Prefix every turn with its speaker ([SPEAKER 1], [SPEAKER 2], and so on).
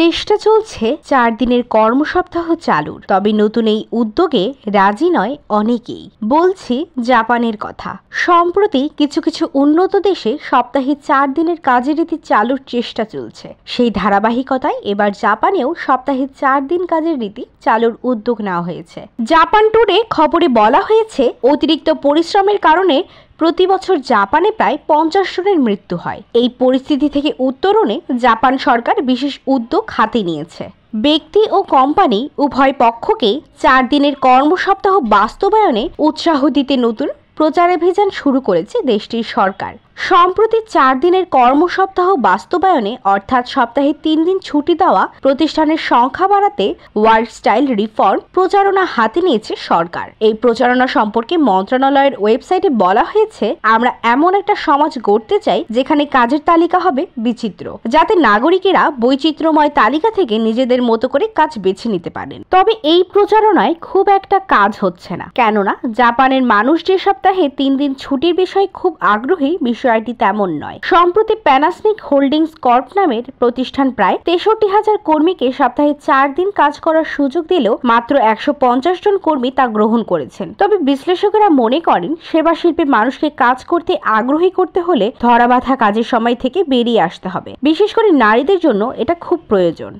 [SPEAKER 1] চেষ্টা চলছে চার দিনের কর্মসপ্তাহ চালুর তবে নতুন এই উদ্যোগে রাজি নয় অনেকেই বলছি জাপানের কথা সম্প্রতি কিছু কিছু উন্নত দেশে সপ্তাহে চার দিনের কাজের রীতি চালুর চেষ্টা চলছে সেই ধারাবাহিকতায় এবার জাপানেও সপ্তাহে চার দিন কাজের রীতি চালুর উদ্যোগ নেওয়া হয়েছে জাপান টুডে খবরে বলা হয়েছে অতিরিক্ত পরিশ্রমের কারণে প্রতি বছর জাপানে প্রায় পঞ্চাশ জনের মৃত্যু হয় এই পরিস্থিতি থেকে উত্তরণে জাপান সরকার বিশেষ উদ্যোগ হাতে নিয়েছে ব্যক্তি ও কোম্পানি উভয় পক্ষকে চার দিনের কর্মসপ্তাহ বাস্তবায়নে উৎসাহ দিতে নতুন প্রচারাভিযান শুরু করেছে দেশটির সরকার সম্প্রতি চার দিনের কর্মসপ্তাহ বাস্তবায়নে অর্থাৎ সপ্তাহে তিন দিন ছুটি দেওয়া প্রতিষ্ঠানের সংখ্যা বাড়াতে ওয়ার্ল্ড স্টাইল রিফর্ম প্রচারণা হাতে নিয়েছে সরকার এই প্রচারণা সম্পর্কে মন্ত্রণালয়ের ওয়েবসাইটে বলা হয়েছে আমরা এমন একটা সমাজ গড়তে চাই যেখানে কাজের তালিকা হবে বিচিত্র যাতে নাগরিকেরা বৈচিত্র্যময় তালিকা থেকে নিজেদের মতো করে কাজ বেছে নিতে পারেন তবে এই প্রচারণায় খুব একটা কাজ হচ্ছে না কেননা জাপানের মানুষ যে সপ্তাহে তিন দিন ছুটির বিষয়ে খুব আগ্রহী বিশ্ব বিষয়টি তেমন নয় সম্প্রতি প্যানাসনিক হোল্ডিংস কর্প নামের প্রতিষ্ঠান প্রায় তেষট্টি হাজার কর্মীকে সপ্তাহে চার দিন কাজ করার সুযোগ দিলেও মাত্র একশো জন কর্মী তা গ্রহণ করেছেন তবে বিশ্লেষকেরা মনে করেন সেবা শিল্পে মানুষকে কাজ করতে আগ্রহী করতে হলে ধরা বাঁধা কাজের সময় থেকে বেরিয়ে আসতে হবে বিশেষ করে নারীদের জন্য এটা খুব প্রয়োজন